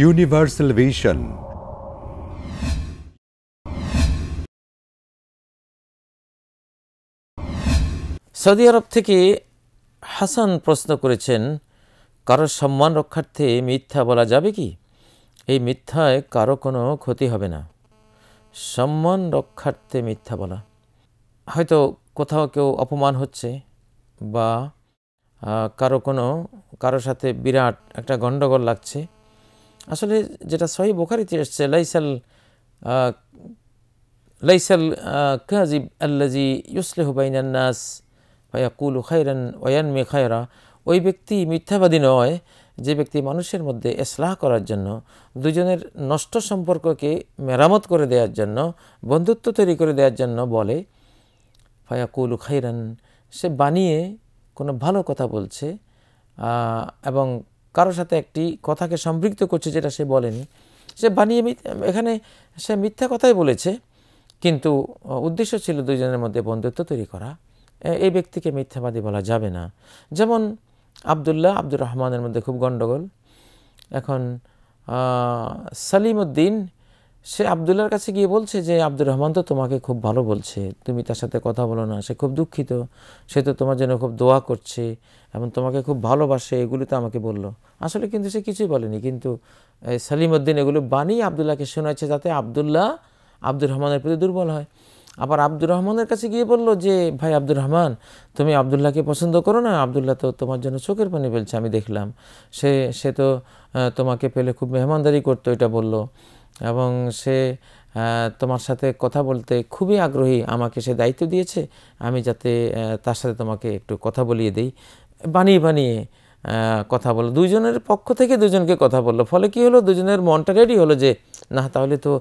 universal vision Saudi আরব থেকে হাসান প্রশ্ন করেছেন কারোর সম্মান রক্ষার্থে মিথ্যা বলা যাবে কি এই মিথ্যায় কারো কোনো ক্ষতি হবে না সম্মান রক্ষার্থে মিথ্যা বলা হয়তো কোথাও কেউ অপমান হচ্ছে বা কারো কোনো কারো সাথে বিরাট একটা গণ্ডগোল লাগছে আসলে যেটা সহি বোখারিতে এসছে লাইসাল লাইসাল কাজিব আল্লাজি ইউসলেহ বাইনান্নাস ফায়াকুল খায়রান মে খায়রা ওই ব্যক্তি মিথ্যাবাদী নয় যে ব্যক্তি মানুষের মধ্যে এসলাহ করার জন্য দুজনের নষ্ট সম্পর্ককে মেরামত করে দেওয়ার জন্য বন্ধুত্ব তৈরি করে দেওয়ার জন্য বলে ফায়াকুল খাইরান সে বানিয়ে কোনো ভালো কথা বলছে এবং কারোর সাথে একটি কথাকে সম্পৃক্ত করছে যেটা সে বলেনি সে বানিয়ে এখানে সে মিথ্যা কথাই বলেছে কিন্তু উদ্দেশ্য ছিল দুজনের মধ্যে বন্ধুত্ব তৈরি করা এই ব্যক্তিকে মিথ্যাবাদী বলা যাবে না যেমন আবদুল্লাহ আব্দুর রহমানের মধ্যে খুব গণ্ডগোল এখন সালিম উদ্দিন সে আবদুল্লার কাছে গিয়ে বলছে যে আব্দুর রহমান তো তোমাকে খুব ভালো বলছে তুমি তার সাথে কথা বলো না সে খুব দুঃখিত সে তো তোমার জন্য খুব দোয়া করছে এবং তোমাকে খুব ভালোবাসে এগুলো তো আমাকে বলল আসলে কিন্তু সে কিছুই বলেনি কিন্তু সালিম উদ্দিন এগুলো বানিয়ে আবদুল্লাহকে শোনাচ্ছে যাতে আবদুল্লাহ আব্দুর রহমানের প্রতি দুর্বল হয় আবার আব্দুর রহমানের কাছে গিয়ে বলল যে ভাই আব্দুর রহমান তুমি আবদুল্লাহকে পছন্দ করো না আবদুল্লাহ তো তোমার জন্য চোখের পানি ফেলছে আমি দেখলাম সে সে তো তোমাকে পেলে খুব মেহমানদারি করতো এটা বললো এবং সে তোমার সাথে কথা বলতে খুবই আগ্রহী আমাকে সে দায়িত্ব দিয়েছে আমি যাতে তার সাথে তোমাকে একটু কথা বলিয়ে দিই বানিয়ে বানিয়ে কথা বললো দুজনের পক্ষ থেকে দুজনকে কথা বললো ফলে কি হলো দুজনের মনটা রেডি হলো যে না তাহলে তো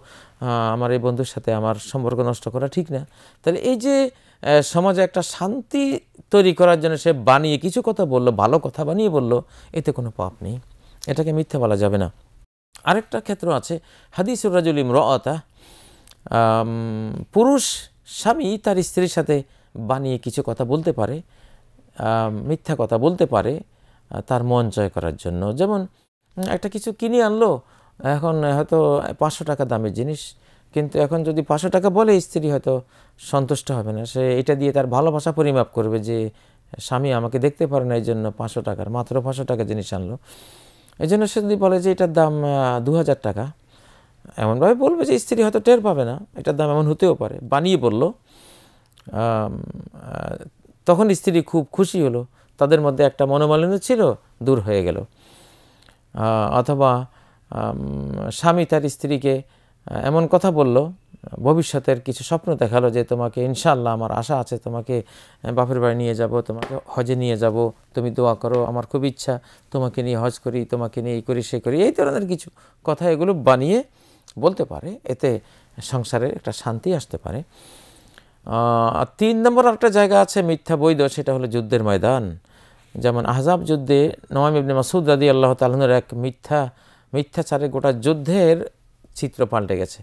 আমার এই বন্ধুর সাথে আমার সম্পর্ক নষ্ট করা ঠিক না তাহলে এই যে সমাজে একটা শান্তি তৈরি করার জন্য সে বানিয়ে কিছু কথা বলল ভালো কথা বানিয়ে বলল এতে কোনো পাপ নেই এটাকে মিথ্যা বলা যাবে না আরেকটা ক্ষেত্র আছে হাদিসুর রাজুল রতা পুরুষ স্বামী তার স্ত্রীর সাথে বানিয়ে কিছু কথা বলতে পারে মিথ্যা কথা বলতে পারে তার মন জয় করার জন্য যেমন একটা কিছু কিনে আনলো এখন হয়তো পাঁচশো টাকা দামের জিনিস কিন্তু এখন যদি পাঁচশো টাকা বলে স্ত্রী হয়তো সন্তুষ্ট হবে না সে এটা দিয়ে তার ভালোবাসা পরিমাপ করবে যে স্বামী আমাকে দেখতে পারে না এই জন্য পাঁচশো টাকার মাত্র পাঁচশো টাকা জিনিস আনলো এই জন্য সে যদি বলে যে এটার দাম দু হাজার টাকা এমনভাবে বলবে যে স্ত্রী হয়তো টের পাবে না এটার দাম এমন হতেও পারে বানিয়ে বলল তখন স্ত্রী খুব খুশি হলো তাদের মধ্যে একটা মনোমালিন্য ছিল দূর হয়ে গেল অথবা স্বামী তার স্ত্রীকে এমন কথা বলল ভবিষ্যতের কিছু স্বপ্ন দেখালো যে তোমাকে ইনশাল্লাহ আমার আশা আছে তোমাকে বাপের বাড়ি নিয়ে যাব তোমাকে হজে নিয়ে যাব তুমি দোয়া করো আমার খুব ইচ্ছা তোমাকে নিয়ে হজ করি তোমাকে নিয়ে এই করি সে করি এই ধরনের কিছু কথা এগুলো বানিয়ে বলতে পারে এতে সংসারের একটা শান্তি আসতে পারে আর তিন নম্বর একটা জায়গা আছে মিথ্যা বৈধ সেটা হলো যুদ্ধের ময়দান যেমন আহজাব যুদ্ধে নওয়াম ইবনে মাসুদ রাদি আল্লাহ তালনের এক মিথ্যা মিথ্যাচারে গোটা যুদ্ধের চিত্র পাল্টে গেছে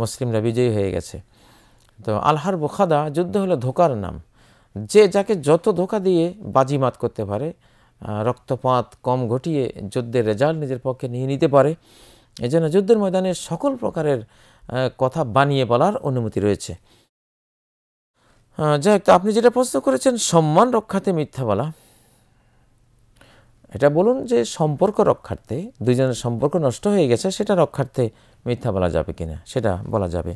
মুসলিমরা বিজয়ী হয়ে গেছে তো আলহার বোখাদা যুদ্ধ হলো ধোকার নাম যে যাকে যত ধোকা দিয়ে বাজিমাত করতে পারে রক্তপাত কম ঘটিয়ে যুদ্ধের রেজাল্ট নিজের পক্ষে নিয়ে নিতে পারে এজন্য যুদ্ধের ময়দানে সকল প্রকারের কথা বানিয়ে বলার অনুমতি রয়েছে যাই হোক আপনি যেটা প্রশ্ন করেছেন সম্মান রক্ষাতে মিথ্যা বলা এটা বলুন যে সম্পর্ক রক্ষার্থে দুইজনের সম্পর্ক নষ্ট হয়ে গেছে সেটা রক্ষার্থে মিথ্যা বলা যাবে কিনা সেটা বলা যাবে